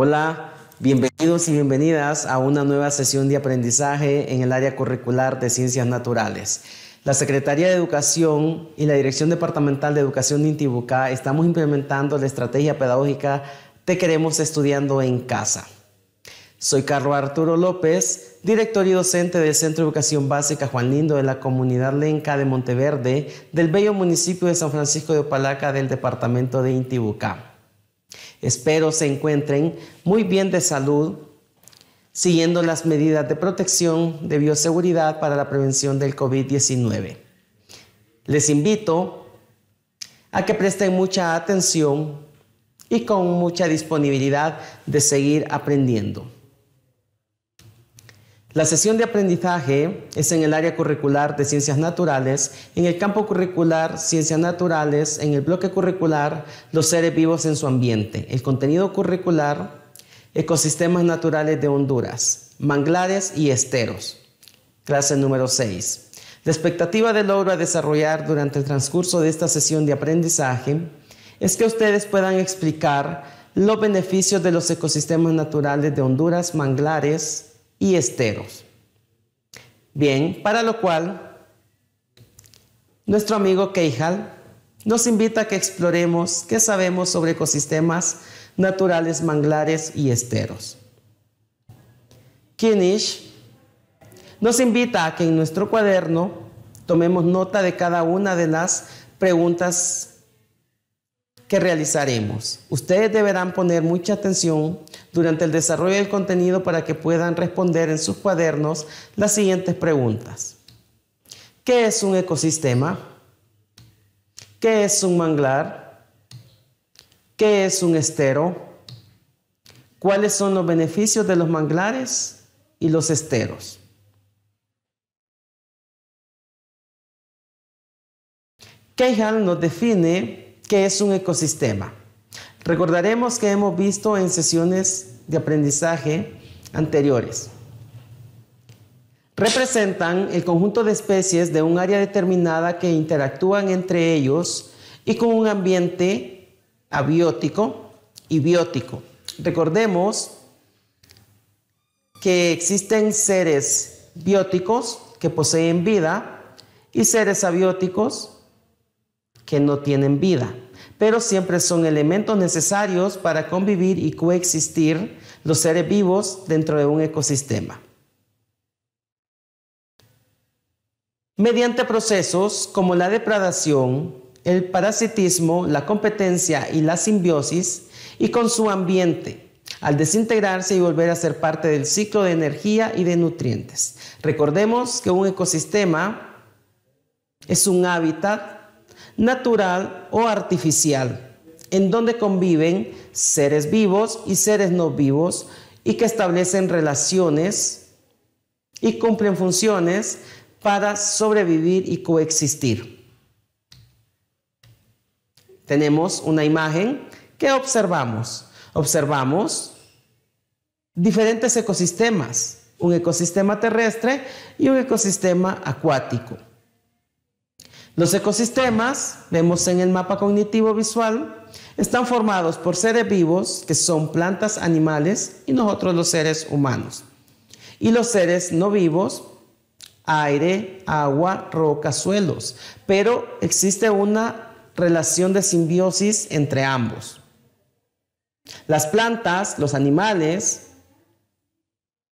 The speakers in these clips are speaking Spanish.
Hola, bienvenidos y bienvenidas a una nueva sesión de aprendizaje en el área curricular de Ciencias Naturales. La Secretaría de Educación y la Dirección Departamental de Educación de Intibucá estamos implementando la estrategia pedagógica Te queremos estudiando en casa. Soy Carlos Arturo López, director y docente del Centro de Educación Básica Juan Lindo de la Comunidad Lenca de Monteverde, del bello municipio de San Francisco de Opalaca del departamento de Intibucá. Espero se encuentren muy bien de salud, siguiendo las medidas de protección de bioseguridad para la prevención del COVID-19. Les invito a que presten mucha atención y con mucha disponibilidad de seguir aprendiendo. La sesión de aprendizaje es en el área curricular de ciencias naturales, en el campo curricular ciencias naturales, en el bloque curricular los seres vivos en su ambiente, el contenido curricular ecosistemas naturales de Honduras, manglares y esteros. Clase número 6. La expectativa de logro a desarrollar durante el transcurso de esta sesión de aprendizaje es que ustedes puedan explicar los beneficios de los ecosistemas naturales de Honduras, manglares, y esteros. Bien, para lo cual nuestro amigo Keijal nos invita a que exploremos qué sabemos sobre ecosistemas naturales, manglares y esteros. Kinish nos invita a que en nuestro cuaderno tomemos nota de cada una de las preguntas que realizaremos. Ustedes deberán poner mucha atención durante el desarrollo del contenido para que puedan responder en sus cuadernos las siguientes preguntas. ¿Qué es un ecosistema? ¿Qué es un manglar? ¿Qué es un estero? ¿Cuáles son los beneficios de los manglares y los esteros? Kejal nos define ¿Qué es un ecosistema? Recordaremos que hemos visto en sesiones de aprendizaje anteriores. Representan el conjunto de especies de un área determinada que interactúan entre ellos y con un ambiente abiótico y biótico. Recordemos que existen seres bióticos que poseen vida y seres abióticos que no tienen vida, pero siempre son elementos necesarios para convivir y coexistir los seres vivos dentro de un ecosistema. Mediante procesos como la depredación, el parasitismo, la competencia y la simbiosis, y con su ambiente, al desintegrarse y volver a ser parte del ciclo de energía y de nutrientes. Recordemos que un ecosistema es un hábitat natural o artificial, en donde conviven seres vivos y seres no vivos y que establecen relaciones y cumplen funciones para sobrevivir y coexistir. Tenemos una imagen que observamos. Observamos diferentes ecosistemas, un ecosistema terrestre y un ecosistema acuático. Los ecosistemas, vemos en el mapa cognitivo visual, están formados por seres vivos, que son plantas, animales, y nosotros los seres humanos. Y los seres no vivos, aire, agua, roca, suelos. Pero existe una relación de simbiosis entre ambos. Las plantas, los animales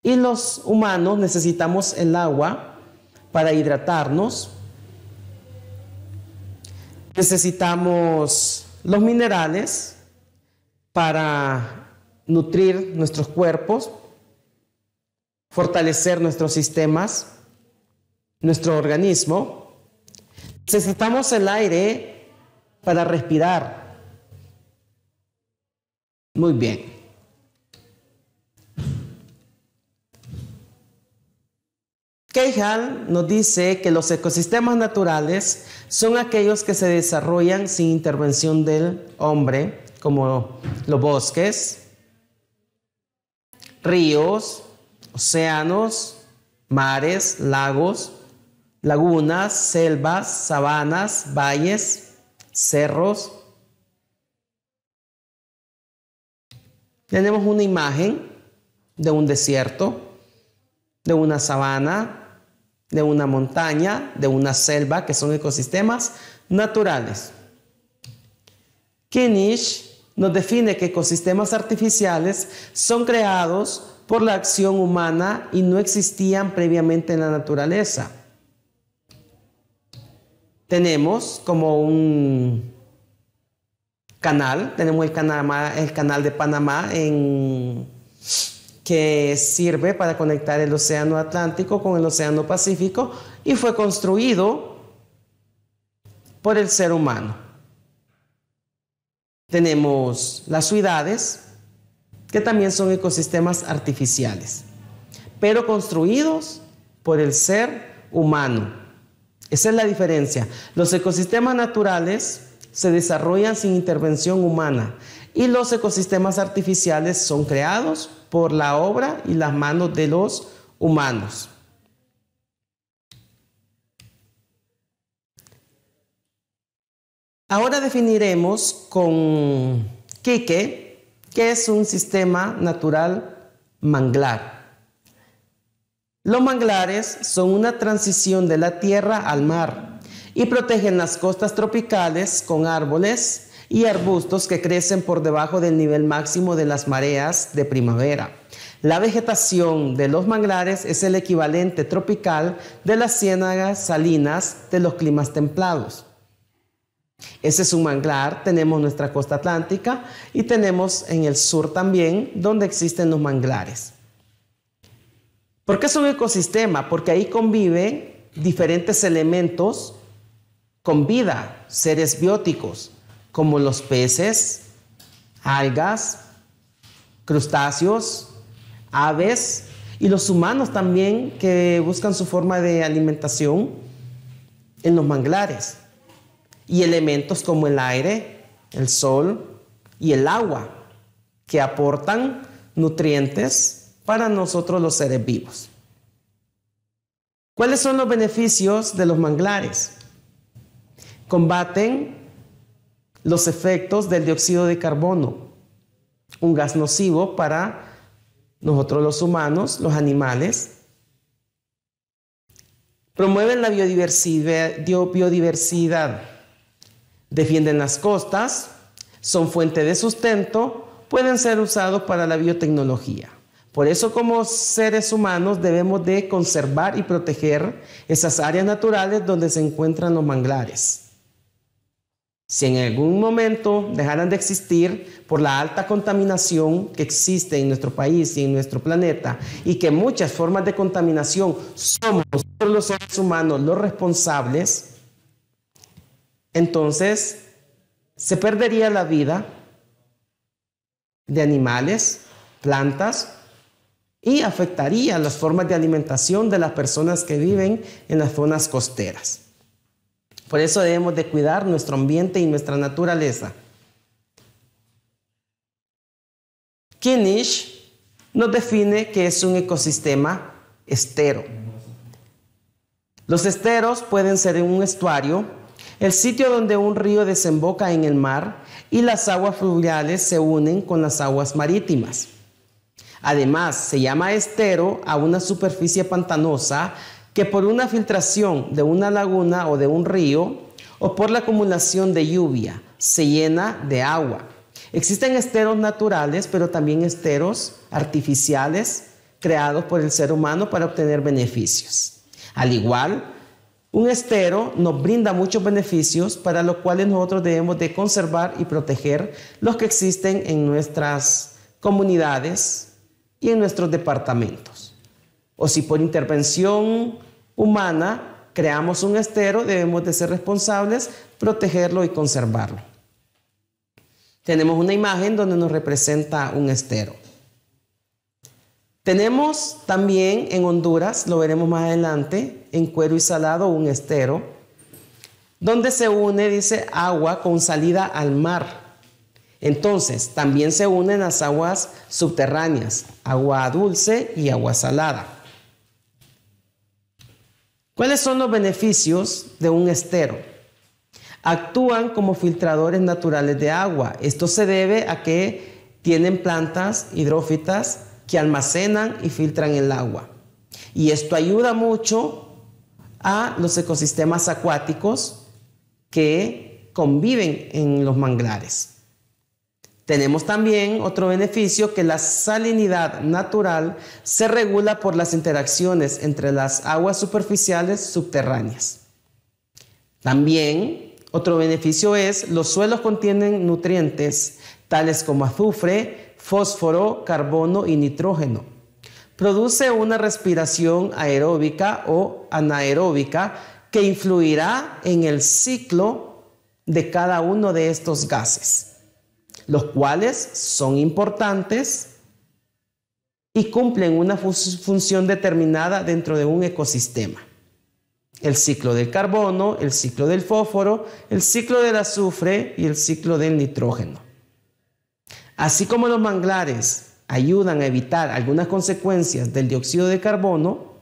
y los humanos necesitamos el agua para hidratarnos, Necesitamos los minerales para nutrir nuestros cuerpos, fortalecer nuestros sistemas, nuestro organismo. Necesitamos el aire para respirar. Muy bien. Keijal nos dice que los ecosistemas naturales son aquellos que se desarrollan sin intervención del hombre, como los bosques, ríos, océanos, mares, lagos, lagunas, selvas, sabanas, valles, cerros. Tenemos una imagen de un desierto, de una sabana, de una montaña, de una selva, que son ecosistemas naturales. Kinnish nos define que ecosistemas artificiales son creados por la acción humana y no existían previamente en la naturaleza. Tenemos como un canal, tenemos el el canal de Panamá en que sirve para conectar el Océano Atlántico con el Océano Pacífico y fue construido por el ser humano. Tenemos las ciudades, que también son ecosistemas artificiales, pero construidos por el ser humano. Esa es la diferencia. Los ecosistemas naturales se desarrollan sin intervención humana y los ecosistemas artificiales son creados por la obra y las manos de los humanos. Ahora definiremos con Quique qué es un sistema natural manglar. Los manglares son una transición de la tierra al mar y protegen las costas tropicales con árboles, y arbustos que crecen por debajo del nivel máximo de las mareas de primavera. La vegetación de los manglares es el equivalente tropical de las ciénagas salinas de los climas templados. Ese es un manglar, tenemos nuestra costa atlántica y tenemos en el sur también donde existen los manglares. ¿Por qué es un ecosistema? Porque ahí conviven diferentes elementos con vida, seres bióticos, como los peces, algas, crustáceos, aves y los humanos también que buscan su forma de alimentación en los manglares y elementos como el aire, el sol y el agua que aportan nutrientes para nosotros los seres vivos. ¿Cuáles son los beneficios de los manglares? Combaten los efectos del dióxido de carbono, un gas nocivo para nosotros los humanos, los animales. Promueven la biodiversidad, defienden las costas, son fuente de sustento, pueden ser usados para la biotecnología. Por eso como seres humanos debemos de conservar y proteger esas áreas naturales donde se encuentran los manglares si en algún momento dejaran de existir por la alta contaminación que existe en nuestro país y en nuestro planeta, y que muchas formas de contaminación somos los seres humanos los responsables, entonces se perdería la vida de animales, plantas, y afectaría las formas de alimentación de las personas que viven en las zonas costeras. Por eso debemos de cuidar nuestro ambiente y nuestra naturaleza. Kinish nos define que es un ecosistema estero. Los esteros pueden ser un estuario, el sitio donde un río desemboca en el mar y las aguas fluviales se unen con las aguas marítimas. Además, se llama estero a una superficie pantanosa que por una filtración de una laguna o de un río o por la acumulación de lluvia se llena de agua. Existen esteros naturales, pero también esteros artificiales creados por el ser humano para obtener beneficios. Al igual, un estero nos brinda muchos beneficios para los cuales nosotros debemos de conservar y proteger los que existen en nuestras comunidades y en nuestros departamentos o si por intervención humana creamos un estero, debemos de ser responsables, protegerlo y conservarlo. Tenemos una imagen donde nos representa un estero. Tenemos también en Honduras, lo veremos más adelante, en Cuero y Salado un estero, donde se une, dice, agua con salida al mar. Entonces, también se unen las aguas subterráneas, agua dulce y agua salada. ¿Cuáles son los beneficios de un estero? Actúan como filtradores naturales de agua. Esto se debe a que tienen plantas hidrófitas que almacenan y filtran el agua. Y esto ayuda mucho a los ecosistemas acuáticos que conviven en los manglares. Tenemos también otro beneficio que la salinidad natural se regula por las interacciones entre las aguas superficiales subterráneas. También otro beneficio es los suelos contienen nutrientes tales como azufre, fósforo, carbono y nitrógeno. Produce una respiración aeróbica o anaeróbica que influirá en el ciclo de cada uno de estos gases los cuales son importantes y cumplen una función determinada dentro de un ecosistema. El ciclo del carbono, el ciclo del fósforo, el ciclo del azufre y el ciclo del nitrógeno. Así como los manglares ayudan a evitar algunas consecuencias del dióxido de carbono,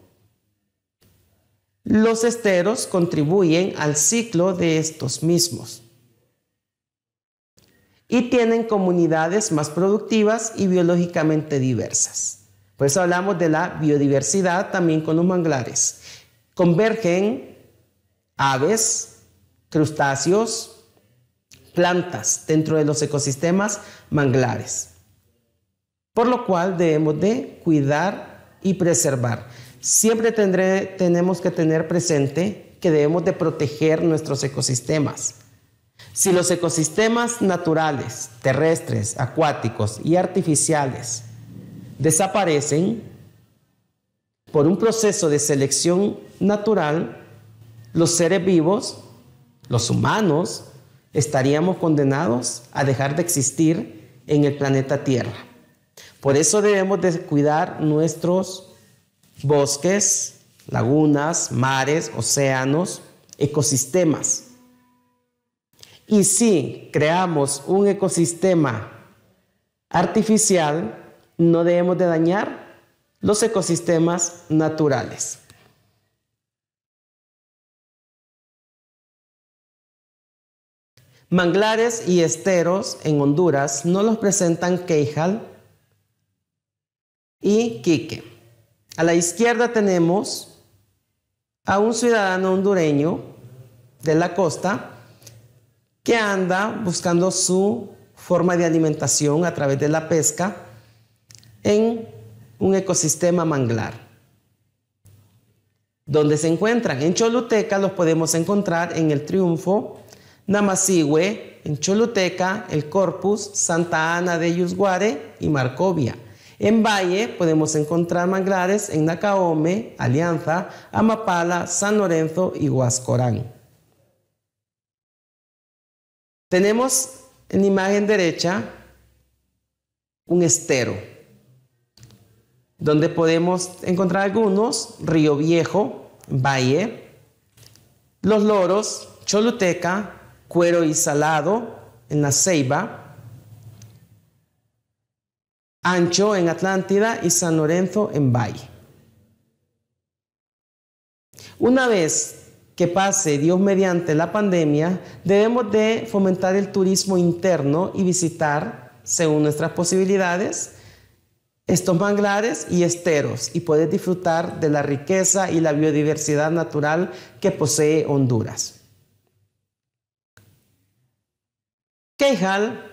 los esteros contribuyen al ciclo de estos mismos y tienen comunidades más productivas y biológicamente diversas. Por eso hablamos de la biodiversidad también con los manglares. Convergen aves, crustáceos, plantas dentro de los ecosistemas manglares. Por lo cual debemos de cuidar y preservar. Siempre tenemos que tener presente que debemos de proteger nuestros ecosistemas si los ecosistemas naturales, terrestres, acuáticos y artificiales desaparecen por un proceso de selección natural, los seres vivos, los humanos, estaríamos condenados a dejar de existir en el planeta Tierra. Por eso debemos descuidar cuidar nuestros bosques, lagunas, mares, océanos, ecosistemas y si creamos un ecosistema artificial, no debemos de dañar los ecosistemas naturales. Manglares y esteros en Honduras no los presentan Keijal y Quique. A la izquierda tenemos a un ciudadano hondureño de la costa que anda buscando su forma de alimentación a través de la pesca en un ecosistema manglar. ¿Dónde se encuentran? En Choluteca los podemos encontrar en El Triunfo, Namasigüe en Choluteca, El Corpus, Santa Ana de Yusguare y Marcovia. En Valle podemos encontrar manglares en Nacaome, Alianza, Amapala, San Lorenzo y Huascorán. Tenemos en imagen derecha un estero, donde podemos encontrar algunos, Río Viejo, Valle, Los Loros, Choluteca, Cuero y Salado, en la Ceiba, Ancho en Atlántida y San Lorenzo en Valle. Una vez que pase Dios mediante la pandemia, debemos de fomentar el turismo interno y visitar, según nuestras posibilidades, estos manglares y esteros y poder disfrutar de la riqueza y la biodiversidad natural que posee Honduras. Kejal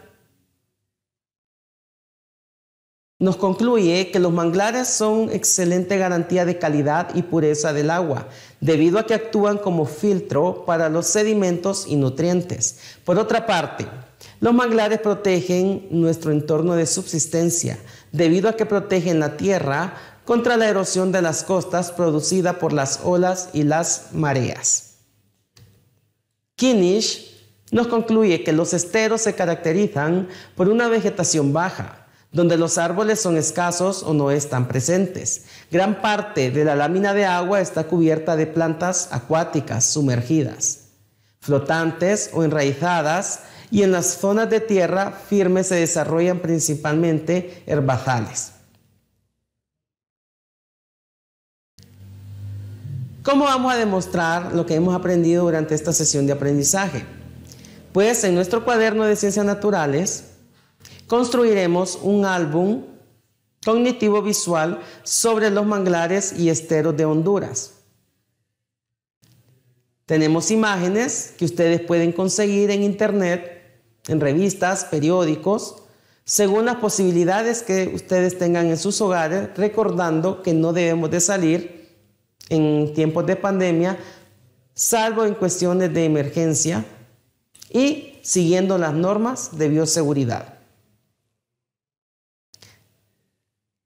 Nos concluye que los manglares son excelente garantía de calidad y pureza del agua, debido a que actúan como filtro para los sedimentos y nutrientes. Por otra parte, los manglares protegen nuestro entorno de subsistencia, debido a que protegen la tierra contra la erosión de las costas producida por las olas y las mareas. Kinish nos concluye que los esteros se caracterizan por una vegetación baja, donde los árboles son escasos o no están presentes. Gran parte de la lámina de agua está cubierta de plantas acuáticas sumergidas, flotantes o enraizadas, y en las zonas de tierra firme se desarrollan principalmente herbazales. ¿Cómo vamos a demostrar lo que hemos aprendido durante esta sesión de aprendizaje? Pues en nuestro cuaderno de ciencias naturales construiremos un álbum cognitivo visual sobre los manglares y esteros de Honduras. Tenemos imágenes que ustedes pueden conseguir en internet, en revistas, periódicos, según las posibilidades que ustedes tengan en sus hogares, recordando que no debemos de salir en tiempos de pandemia, salvo en cuestiones de emergencia y siguiendo las normas de bioseguridad.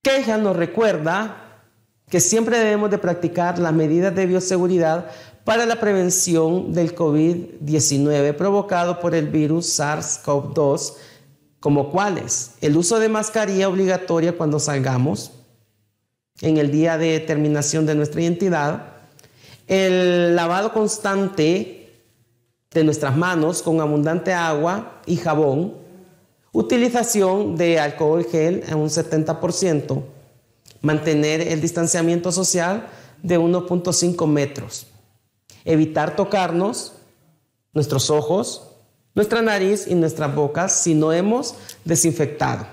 Queja nos recuerda que siempre debemos de practicar las medidas de bioseguridad para la prevención del COVID-19 provocado por el virus SARS-CoV-2, como cuáles el uso de mascarilla obligatoria cuando salgamos en el día de terminación de nuestra identidad, el lavado constante de nuestras manos con abundante agua y jabón, utilización de alcohol gel en un 70%, mantener el distanciamiento social de 1.5 metros, evitar tocarnos, nuestros ojos, nuestra nariz y nuestras bocas si no hemos desinfectado.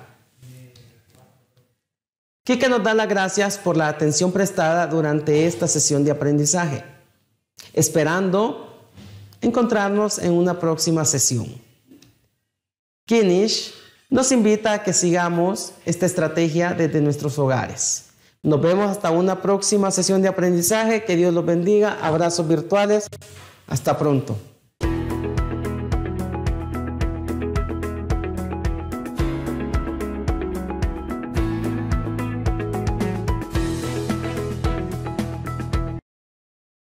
Kika nos da las gracias por la atención prestada durante esta sesión de aprendizaje, esperando encontrarnos en una próxima sesión. Kinish nos invita a que sigamos esta estrategia desde nuestros hogares. Nos vemos hasta una próxima sesión de aprendizaje. Que Dios los bendiga. Abrazos virtuales. Hasta pronto.